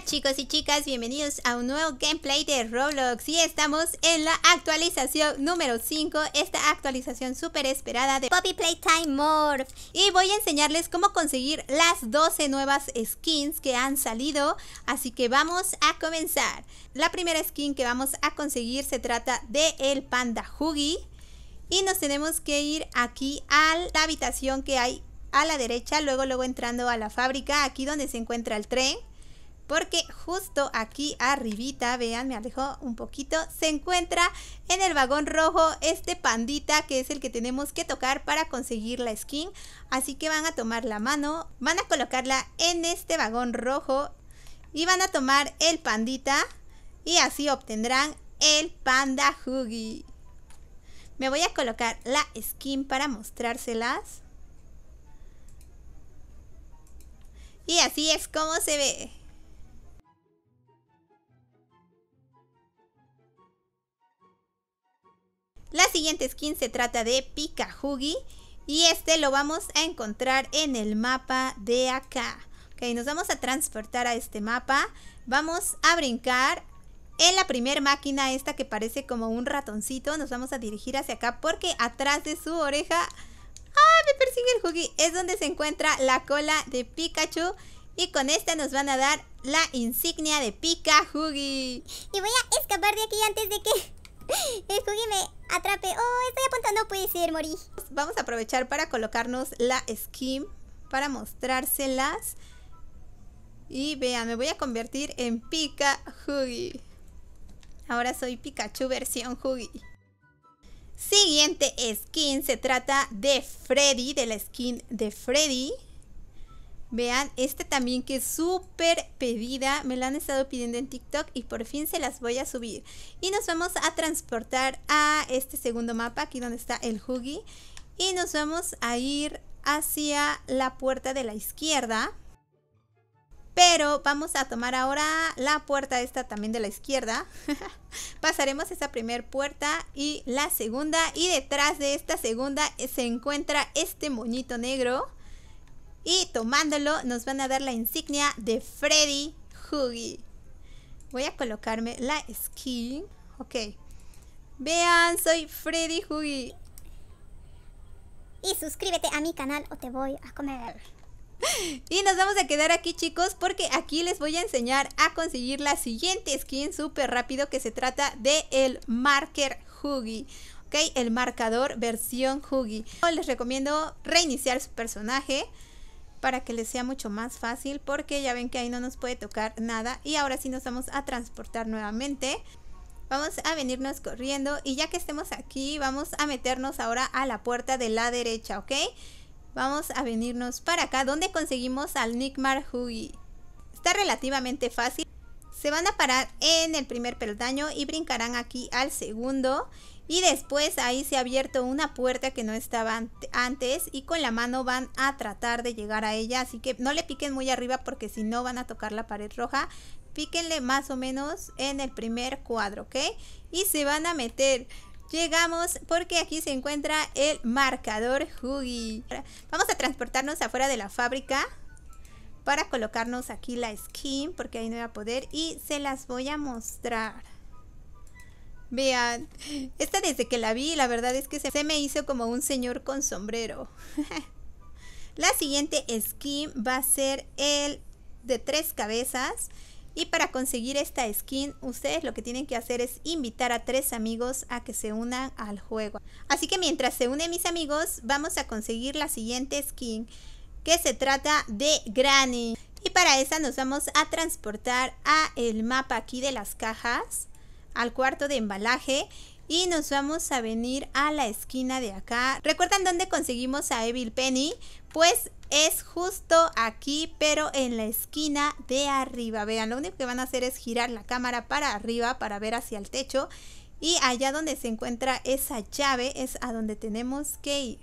chicos y chicas? Bienvenidos a un nuevo gameplay de Roblox y estamos en la actualización número 5 Esta actualización super esperada de Poppy Playtime Morph Y voy a enseñarles cómo conseguir las 12 nuevas skins que han salido Así que vamos a comenzar La primera skin que vamos a conseguir se trata de el Panda Huggy Y nos tenemos que ir aquí a la habitación que hay a la derecha, luego luego entrando a la fábrica, aquí donde se encuentra el tren porque justo aquí arribita, vean, me alejó un poquito, se encuentra en el vagón rojo este pandita que es el que tenemos que tocar para conseguir la skin. Así que van a tomar la mano, van a colocarla en este vagón rojo y van a tomar el pandita y así obtendrán el panda huggy. Me voy a colocar la skin para mostrárselas. Y así es como se ve. La siguiente skin se trata de Pikahugi y este lo vamos a encontrar en el mapa de acá. Ok, nos vamos a transportar a este mapa. Vamos a brincar en la primera máquina esta que parece como un ratoncito. Nos vamos a dirigir hacia acá porque atrás de su oreja... ¡Ah! Me persigue el Huggy. Es donde se encuentra la cola de Pikachu. Y con esta nos van a dar la insignia de Pikachu. Y voy a escapar de aquí antes de que me atrape. Oh, estoy apuntando. puede ser, morí. Vamos a aprovechar para colocarnos la skin. Para mostrárselas. Y vean, me voy a convertir en Pika Huggy. Ahora soy Pikachu versión Huggy. Siguiente skin se trata de Freddy, de la skin de Freddy. Vean, este también que es súper pedida, me la han estado pidiendo en TikTok y por fin se las voy a subir. Y nos vamos a transportar a este segundo mapa, aquí donde está el Huggy. Y nos vamos a ir hacia la puerta de la izquierda. Pero vamos a tomar ahora la puerta esta también de la izquierda. Pasaremos esa primera puerta y la segunda. Y detrás de esta segunda se encuentra este moñito negro. Y tomándolo nos van a dar la insignia de Freddy Huggy. Voy a colocarme la skin. Ok. Vean, soy Freddy Huggy. Y suscríbete a mi canal o te voy a comer. Y nos vamos a quedar aquí chicos porque aquí les voy a enseñar a conseguir la siguiente skin súper rápido que se trata de el marker Huggy. Ok, el marcador versión Huggy. Les recomiendo reiniciar su personaje para que les sea mucho más fácil porque ya ven que ahí no nos puede tocar nada y ahora sí nos vamos a transportar nuevamente Vamos a venirnos corriendo y ya que estemos aquí vamos a meternos ahora a la puerta de la derecha, ¿ok? Vamos a venirnos para acá donde conseguimos al Nick huy Está relativamente fácil. Se van a parar en el primer peldaño y brincarán aquí al segundo. Y después ahí se ha abierto una puerta que no estaba antes y con la mano van a tratar de llegar a ella. Así que no le piquen muy arriba porque si no van a tocar la pared roja. Píquenle más o menos en el primer cuadro, ¿ok? Y se van a meter. Llegamos porque aquí se encuentra el marcador Huggy. Vamos a transportarnos afuera de la fábrica para colocarnos aquí la skin porque ahí no va a poder y se las voy a mostrar. Vean, esta desde que la vi, la verdad es que se, me hizo como un señor con sombrero. la siguiente skin va a ser el de tres cabezas. Y para conseguir esta skin, ustedes lo que tienen que hacer es invitar a tres amigos a que se unan al juego. Así que mientras se unen mis amigos, vamos a conseguir la siguiente skin, que se trata de Granny. Y para esa nos vamos a transportar a el mapa aquí de las cajas al cuarto de embalaje y nos vamos a venir a la esquina de acá. ¿Recuerdan dónde conseguimos a Evil Penny? Pues es justo aquí, pero en la esquina de arriba. Vean, lo único que van a hacer es girar la cámara para arriba para ver hacia el techo. Y allá donde se encuentra esa llave es a donde tenemos que ir.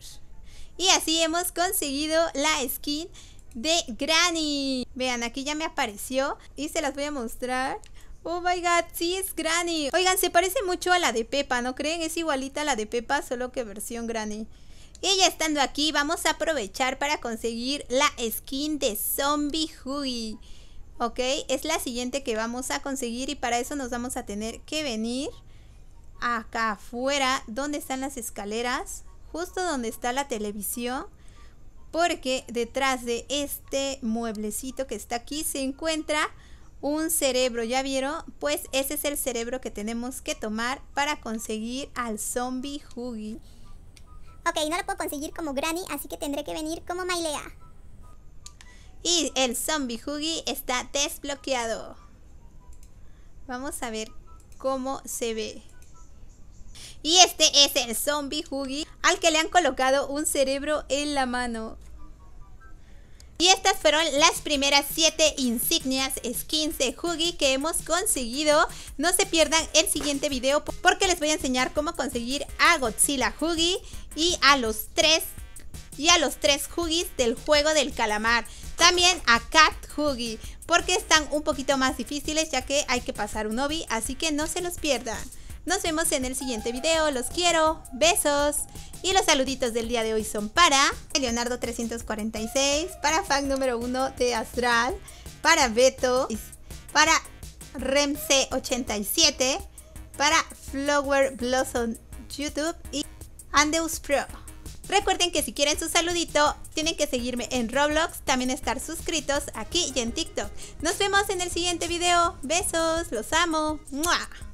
Y así hemos conseguido la skin de Granny. Vean, aquí ya me apareció y se las voy a mostrar. Oh my god, sí es Granny. Oigan, se parece mucho a la de Pepa, ¿no creen? Es igualita a la de Pepa, solo que versión Granny. Y ya estando aquí, vamos a aprovechar para conseguir la skin de Zombie Hui. ¿Ok? Es la siguiente que vamos a conseguir y para eso nos vamos a tener que venir acá afuera, donde están las escaleras, justo donde está la televisión. Porque detrás de este mueblecito que está aquí se encuentra un cerebro, ¿ya vieron? Pues ese es el cerebro que tenemos que tomar para conseguir al zombie Huggy. Ok, no lo puedo conseguir como Granny, así que tendré que venir como Mailea. Y el zombie Huggy está desbloqueado. Vamos a ver cómo se ve. Y este es el zombie Huggy al que le han colocado un cerebro en la mano. Y estas fueron las primeras 7 insignias skins de Huggy que hemos conseguido. No se pierdan el siguiente video porque les voy a enseñar cómo conseguir a Godzilla Huggy y a los 3 y a los del juego del calamar. También a Cat Huggy porque están un poquito más difíciles ya que hay que pasar un obi, así que no se los pierdan. Nos vemos en el siguiente video. Los quiero. Besos. Y los saluditos del día de hoy son para Leonardo 346, para fan número 1 de Astral, para Beto, para remc 87, para Flower Blossom YouTube y Andeus Pro. Recuerden que si quieren su saludito, tienen que seguirme en Roblox, también estar suscritos aquí y en TikTok. Nos vemos en el siguiente video. Besos, los amo. muah.